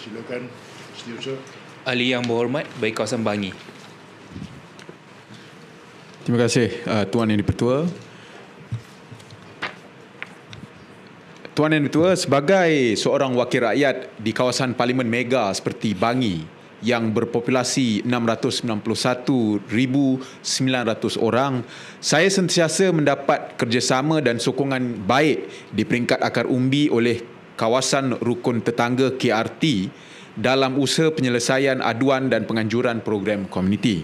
Silakan Sini Ustaz Ahli yang berhormat Baik kawasan Bangi Terima kasih uh, Tuan Yang Dipertua Tuan Yang Dipertua Sebagai seorang wakil rakyat Di kawasan Parlimen Mega Seperti Bangi yang berpopulasi 691,900 orang, saya sentiasa mendapat kerjasama dan sokongan baik di peringkat akar umbi oleh kawasan rukun tetangga KRT dalam usaha penyelesaian aduan dan penganjuran program komuniti.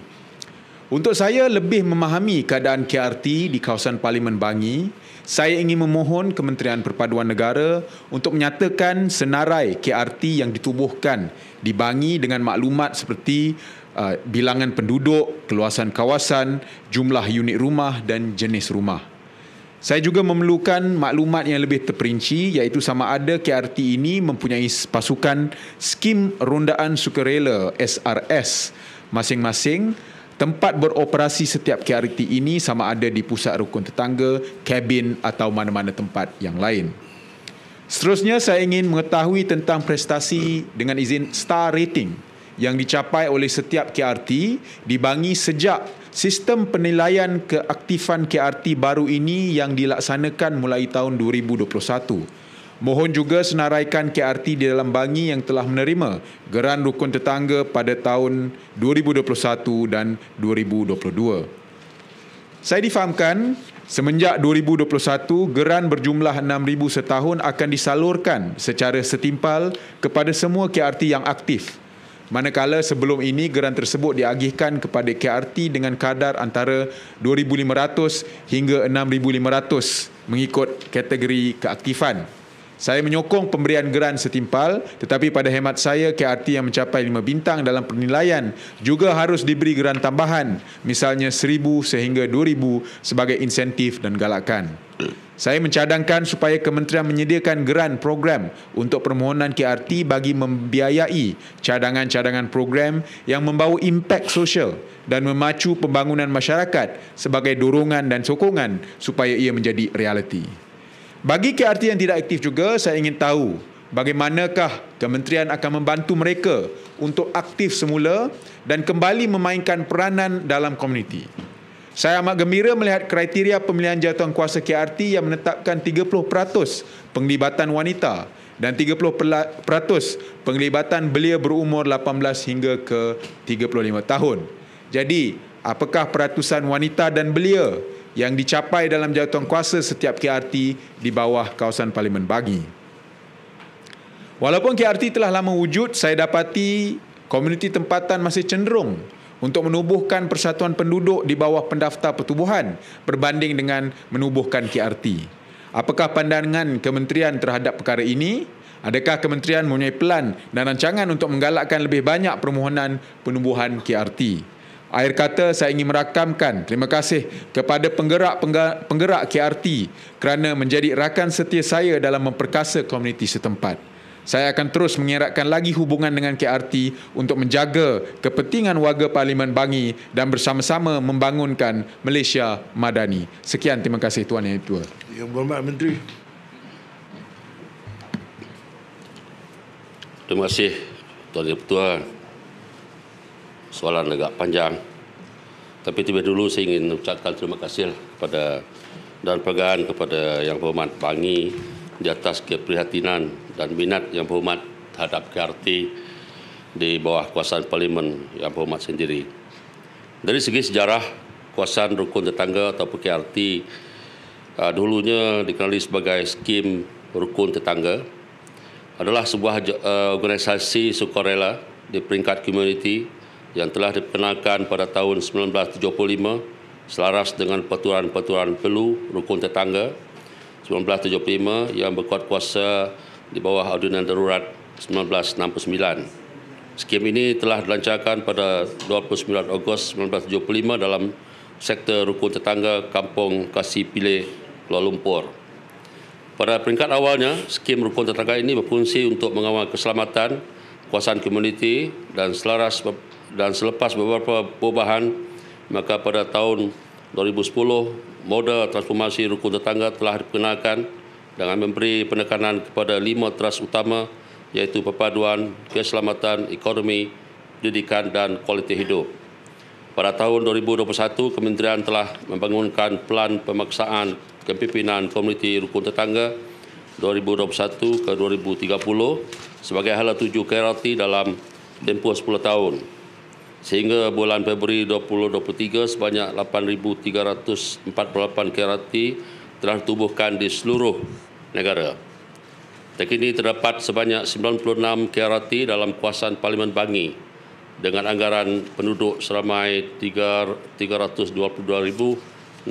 Untuk saya lebih memahami keadaan KRT di kawasan Parlimen Bangi, saya ingin memohon Kementerian Perpaduan Negara untuk menyatakan senarai KRT yang ditubuhkan di Bangi dengan maklumat seperti uh, bilangan penduduk, keluasan kawasan, jumlah unit rumah dan jenis rumah. Saya juga memerlukan maklumat yang lebih terperinci iaitu sama ada KRT ini mempunyai pasukan skim rondaan sukarela SRS masing-masing tempat beroperasi setiap KRT ini sama ada di pusat rukun tetangga, kabin atau mana-mana tempat yang lain. Seterusnya saya ingin mengetahui tentang prestasi dengan izin star rating yang dicapai oleh setiap KRT dibangi sejak Sistem penilaian keaktifan KRT baru ini yang dilaksanakan mulai tahun 2021. Mohon juga senaraikan KRT di dalam bangi yang telah menerima geran rukun tetangga pada tahun 2021 dan 2022. Saya difahamkan Semenjak 2021, geran berjumlah 6000 setahun akan disalurkan secara setimpal kepada semua KRT yang aktif. Manakala sebelum ini geran tersebut diagihkan kepada KRT dengan kadar antara 2500 hingga 6500 mengikut kategori keaktifan. Saya menyokong pemberian geran setimpal tetapi pada hemat saya KRT yang mencapai 5 bintang dalam penilaian juga harus diberi geran tambahan misalnya 1000 sehingga 2000 sebagai insentif dan galakan. Saya mencadangkan supaya kementerian menyediakan geran program untuk permohonan KRT bagi membiayai cadangan-cadangan program yang membawa impak sosial dan memacu pembangunan masyarakat sebagai dorongan dan sokongan supaya ia menjadi realiti. Bagi KRT yang tidak aktif juga, saya ingin tahu bagaimanakah kementerian akan membantu mereka untuk aktif semula dan kembali memainkan peranan dalam komuniti. Saya amat gembira melihat kriteria pemilihan jawatan kuasa KRT yang menetapkan 30% penglibatan wanita dan 30% penglibatan belia berumur 18 hingga ke 35 tahun. Jadi, apakah peratusan wanita dan belia yang dicapai dalam jawatan kuasa setiap KRT di bawah kawasan Parlimen Bagi. Walaupun KRT telah lama wujud, saya dapati komuniti tempatan masih cenderung untuk menubuhkan persatuan penduduk di bawah pendaftar pertubuhan berbanding dengan menubuhkan KRT. Apakah pandangan kementerian terhadap perkara ini? Adakah kementerian mempunyai pelan dan rancangan untuk menggalakkan lebih banyak permohonan penubuhan KRT? Air kata saya ingin merakamkan terima kasih kepada penggerak penggerak KRT kerana menjadi rakan setia saya dalam memperkasa komuniti setempat. Saya akan terus mengeratkan lagi hubungan dengan KRT untuk menjaga kepentingan warga Parlimen Bangi dan bersama-sama membangunkan Malaysia Madani. Sekian terima kasih Tuan Yang Tua. Yang Berhormat Menteri. Terima kasih Tuan Yang Tua soalan agak panjang. Tapi terlebih dulu saya ingin ucapkan terima kasih kepada dan pegangan kepada Yang Berhormat Bangi di atas keprihatinan dan minat Yang Berhormat terhadap KRT di bawah kuasa Parlimen Yang Berhormat sendiri. Dari segi sejarah, kuasa rukun tetangga atau KRT ah, dulunya dikenali sebagai skim rukun tetangga adalah sebuah ah, organisasi sukarela di peringkat komuniti yang telah diperkenalkan pada tahun 1975 selaras dengan peraturan-peraturan perlu rukun tetangga 1975 yang berkuat kuasa di bawah Ordinan Darurat 1969. Skim ini telah dilancarkan pada 29 Ogos 1975 dalam sektor rukun tetangga Kampung Kasih Pilih, Kuala Lumpur. Pada peringkat awalnya, skim rukun tetangga ini berfungsi untuk mengawal keselamatan kuasaan komuniti dan selaras dan selepas beberapa perubahan maka pada tahun 2010 model transformasi rukun tetangga telah diperkenalkan dengan memberi penekanan kepada lima teras utama iaitu perpaduan, keselamatan, ekonomi, pendidikan dan kualiti hidup. Pada tahun 2021, Kementerian telah membangunkan Pelan Pemaksaan Kepimpinan Komuniti Rukun Tetangga 2021 ke 2030 sebagai hala tuju KRT dalam tempoh 10 tahun sehingga bulan Februari 2023 sebanyak 8,348 KRT telah tubuhkan di seluruh negara. Terkini terdapat sebanyak 96 KRT dalam kuasaan Parlimen Bangi dengan anggaran penduduk seramai 322,683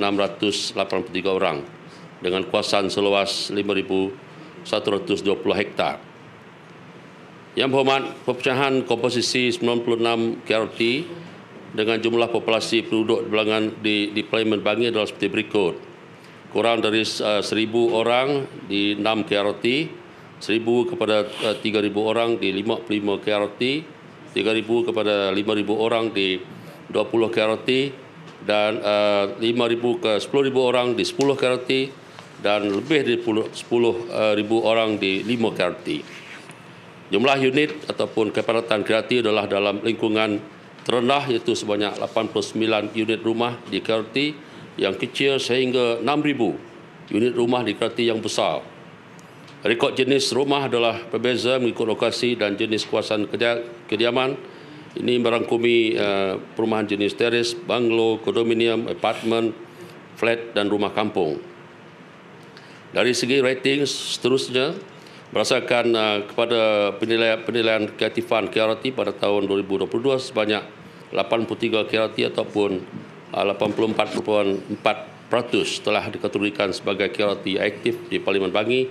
orang dengan kuasaan seluas 5,120 hektar. Yang berhormat, perpecahan komposisi 96 KRT dengan jumlah populasi penduduk di bilangan di, di Parlimen Bangi adalah seperti berikut. Kurang dari uh, eh, 1,000 orang di enam KRT, 1,000 kepada uh, eh, 3,000 orang di lima lima KRT, 3,000 kepada 5,000 orang di 20 KRT, dan uh, eh, 5,000 ke 10,000 orang di 10 KRT, dan lebih dari 10,000 orang di lima KRT. Jumlah unit ataupun keperluan kreatif adalah dalam lingkungan terendah iaitu sebanyak 89 unit rumah di kreatif yang kecil sehingga 6,000 unit rumah di kreatif yang besar. Rekod jenis rumah adalah berbeza mengikut lokasi dan jenis kawasan kediaman. Ini merangkumi eh, perumahan jenis teres, banglo, kondominium, apartmen, flat dan rumah kampung. Dari segi rating seterusnya, berdasarkan uh, kepada penilaian penilaian kreatifan KRT pada tahun 2022 sebanyak 83 KRT ataupun uh, 84.4% telah dikategorikan sebagai KRT aktif di Parlimen Bangi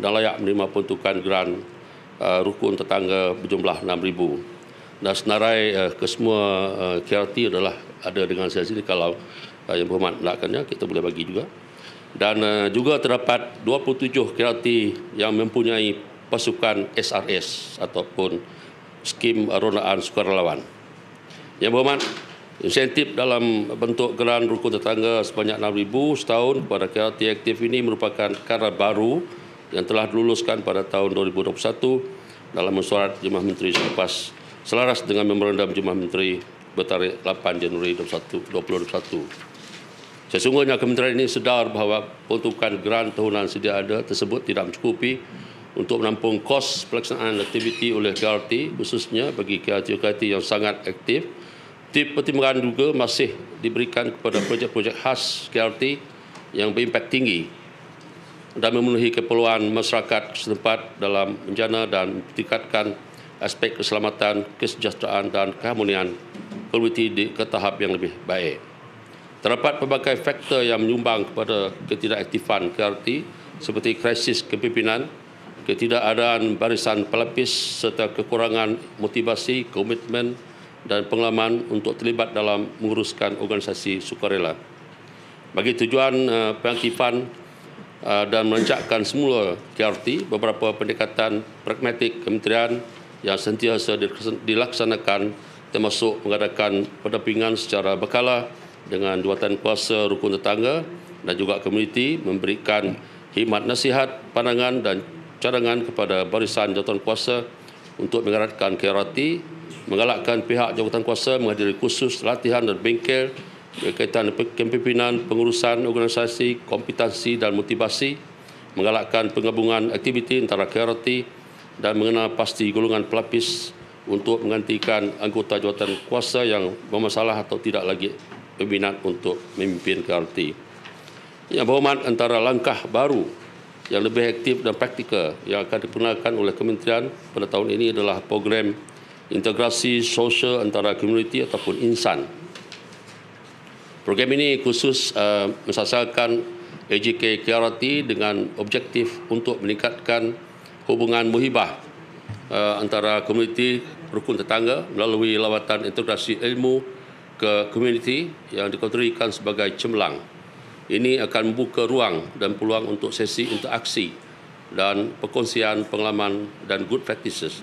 dan layak menerima peruntukan geran uh, rukun tetangga berjumlah 6000. Dan senarai uh, kesemua uh, KRT adalah ada dengan saya sini kalau uh, yang berhormat melakukannya kita boleh bagi juga dan uh, juga terdapat 27 kereta yang mempunyai pasukan SRS ataupun skim ronaan sukarelawan. Yang berhormat, insentif dalam bentuk geran rukun tetangga sebanyak 6000 setahun kepada kereta aktif ini merupakan cara baru yang telah diluluskan pada tahun 2021 dalam mesyuarat Jemaah Menteri selepas selaras dengan memorandum Jemaah Menteri bertarikh 8 Januari 2021. Sesungguhnya kementerian ini sedar bahawa peruntukan geran tahunan sedia ada tersebut tidak mencukupi untuk menampung kos pelaksanaan aktiviti oleh KRT khususnya bagi KRT-KRT yang sangat aktif. Tip pertimbangan juga masih diberikan kepada projek-projek khas KRT yang berimpak tinggi dan memenuhi keperluan masyarakat setempat dalam menjana dan meningkatkan aspek keselamatan, kesejahteraan dan keharmonian komuniti ke tahap yang lebih baik. Terdapat pelbagai faktor yang menyumbang kepada ketidakaktifan KRT seperti krisis kepimpinan, ketidakadaan barisan pelapis serta kekurangan motivasi, komitmen dan pengalaman untuk terlibat dalam menguruskan organisasi sukarela. Bagi tujuan uh, pengaktifan uh, dan melancarkan semula KRT, beberapa pendekatan pragmatik kementerian yang sentiasa dilaksanakan termasuk mengadakan pendampingan secara berkala dengan jawatan kuasa rukun tetangga dan juga komuniti memberikan khidmat nasihat, pandangan dan cadangan kepada barisan jawatan kuasa untuk mengeratkan KRT, menggalakkan pihak jawatan kuasa menghadiri khusus latihan dan bengkel berkaitan kepimpinan pengurusan organisasi, kompetensi dan motivasi, menggalakkan penggabungan aktiviti antara KRT dan mengenal pasti golongan pelapis untuk menggantikan anggota jawatan kuasa yang bermasalah atau tidak lagi Peminat untuk memimpin KRT. Yang berhormat antara langkah baru yang lebih aktif dan praktikal yang akan digunakan oleh kementerian pada tahun ini adalah program integrasi sosial antara komuniti ataupun insan. Program ini khusus uh, mensasarkan AJK KRT dengan objektif untuk meningkatkan hubungan muhibah uh, antara komuniti rukun tetangga melalui lawatan integrasi ilmu, ke komuniti yang dikategorikan sebagai cemerlang. Ini akan membuka ruang dan peluang untuk sesi interaksi dan perkongsian pengalaman dan good practices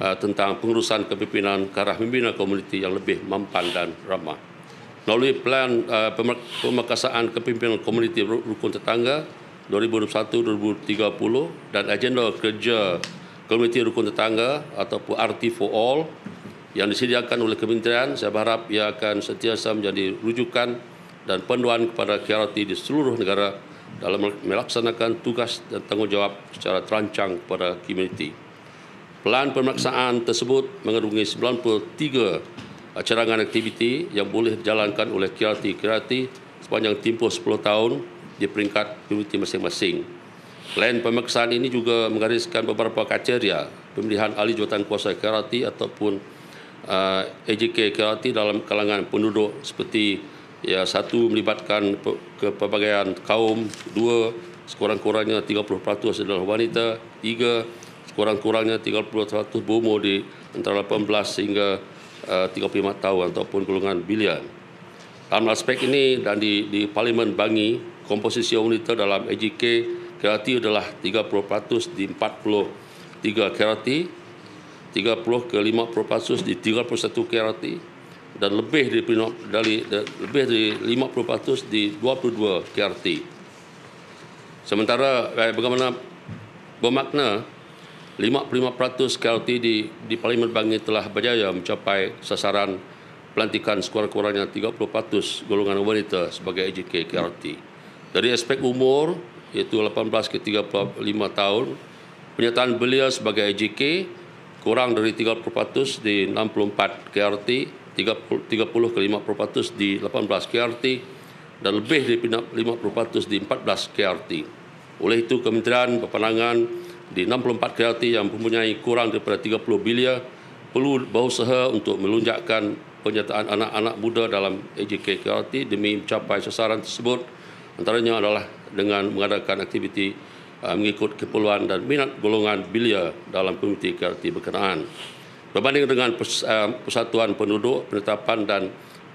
uh, tentang pengurusan kepimpinan ke arah membina komuniti yang lebih mampan dan ramah. Melalui pelan uh, pemerkasaan kepimpinan komuniti rukun tetangga 2021-2030 dan agenda kerja komuniti rukun tetangga ataupun RT for All yang disediakan oleh kementerian saya berharap ia akan sentiasa menjadi rujukan dan panduan kepada KRT di seluruh negara dalam melaksanakan tugas dan tanggungjawab secara terancang kepada komuniti. Pelan pemeriksaan tersebut mengandungi 93 cerangan aktiviti yang boleh dijalankan oleh KRT-KRT sepanjang tempoh 10 tahun di peringkat komuniti masing-masing. Pelan pemeriksaan ini juga menggariskan beberapa kriteria pemilihan ahli jawatan kuasa KRT ataupun uh, eh, AJK KLT dalam kalangan penduduk seperti ya satu melibatkan pe- kepelbagaian kaum, dua sekurang-kurangnya 30% adalah wanita, tiga sekurang-kurangnya 30% berumur di antara 18 sehingga eh, uh, 35 tahun ataupun golongan bilion. Dalam aspek ini dan di, di Parlimen Bangi, komposisi wanita dalam AJK kerati adalah 30% di 43 kerati. 30 ke 50 pasus di 31 KRT dan lebih dari, dari lebih dari 50 pasus di 22 KRT. Sementara eh, bagaimana bermakna 55% KRT di, di Parlimen Bangi telah berjaya mencapai sasaran pelantikan sekurang-kurangnya 30% golongan wanita sebagai AJK KRT. Dari aspek umur, iaitu 18 ke 35 tahun, penyataan belia sebagai AJK kurang dari 30% di 64 KRT, 30 ke 5% di 18 KRT dan lebih dari 5% di 14 KRT. Oleh itu, Kementerian Perpandangan di 64 KRT yang mempunyai kurang daripada 30 bilia perlu berusaha untuk melunjakkan penyertaan anak-anak muda dalam AJK KRT demi mencapai sasaran tersebut antaranya adalah dengan mengadakan aktiviti Uh, mengikut keperluan dan minat golongan belia dalam komiti kerti berkenaan. Berbanding dengan uh, persatuan penduduk, penetapan dan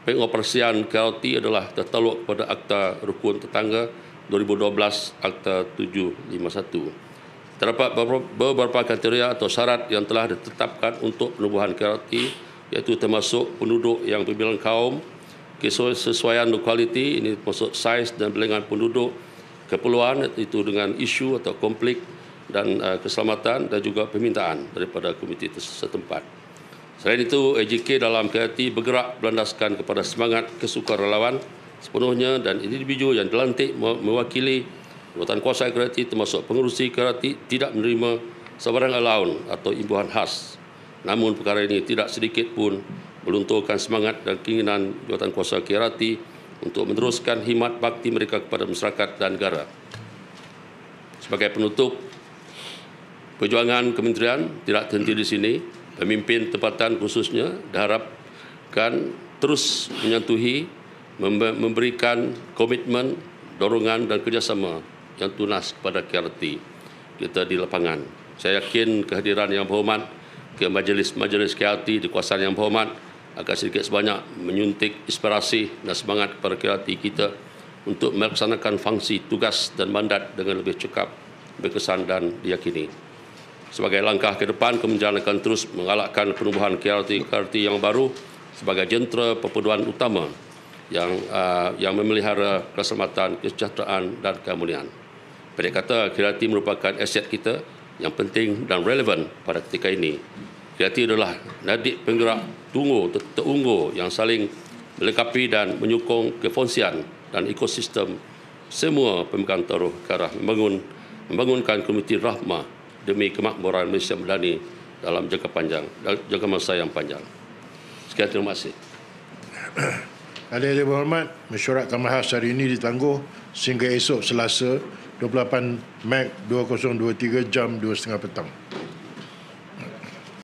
pengoperasian KLT adalah terteluk pada Akta Rukun Tetangga 2012 Akta 751. Terdapat beberapa kriteria atau syarat yang telah ditetapkan untuk penubuhan KLT iaitu termasuk penduduk yang berbilang kaum, kesesuaian lokaliti, ini termasuk saiz dan bilangan penduduk, keperluan itu dengan isu atau konflik dan uh, keselamatan dan juga permintaan daripada komiti setempat. Selain itu, AJK dalam KIT bergerak berlandaskan kepada semangat kesukarelawan sepenuhnya dan individu yang dilantik mewakili jawatan kuasa KIT termasuk pengurusi KIT tidak menerima sebarang allowance atau imbuhan khas. Namun perkara ini tidak sedikit pun meluntuhkan semangat dan keinginan jawatan kuasa KIT untuk meneruskan himat bakti mereka kepada masyarakat dan negara. Sebagai penutup, perjuangan kementerian tidak terhenti di sini. Pemimpin tempatan khususnya diharapkan terus menyentuhi, memberikan komitmen, dorongan dan kerjasama yang tunas kepada KRT kita di lapangan. Saya yakin kehadiran yang berhormat ke majlis-majlis KRT di kawasan yang berhormat agar sedikit sebanyak menyuntik inspirasi dan semangat kepada kreatif kita untuk melaksanakan fungsi tugas dan mandat dengan lebih cekap, berkesan dan diyakini. Sebagai langkah ke depan, kementerian akan terus menggalakkan penubuhan kreatif-kreatif yang baru sebagai jentera perpaduan utama yang uh, yang memelihara keselamatan, kesejahteraan dan keamanan. Pada kata, kreatif merupakan aset kita yang penting dan relevan pada ketika ini. Yati adalah nadik penggerak tunggul terunggu yang saling melengkapi dan menyokong kefungsian dan ekosistem semua pemegang taruh ke arah membangun, membangunkan komiti rahmah demi kemakmuran Malaysia melani dalam jangka panjang dalam jangka masa yang panjang. Sekian terima kasih. Adik-adik berhormat, mesyuarat tamahas hari ini ditangguh sehingga esok Selasa 28 Mac 2023 jam 2.30 petang.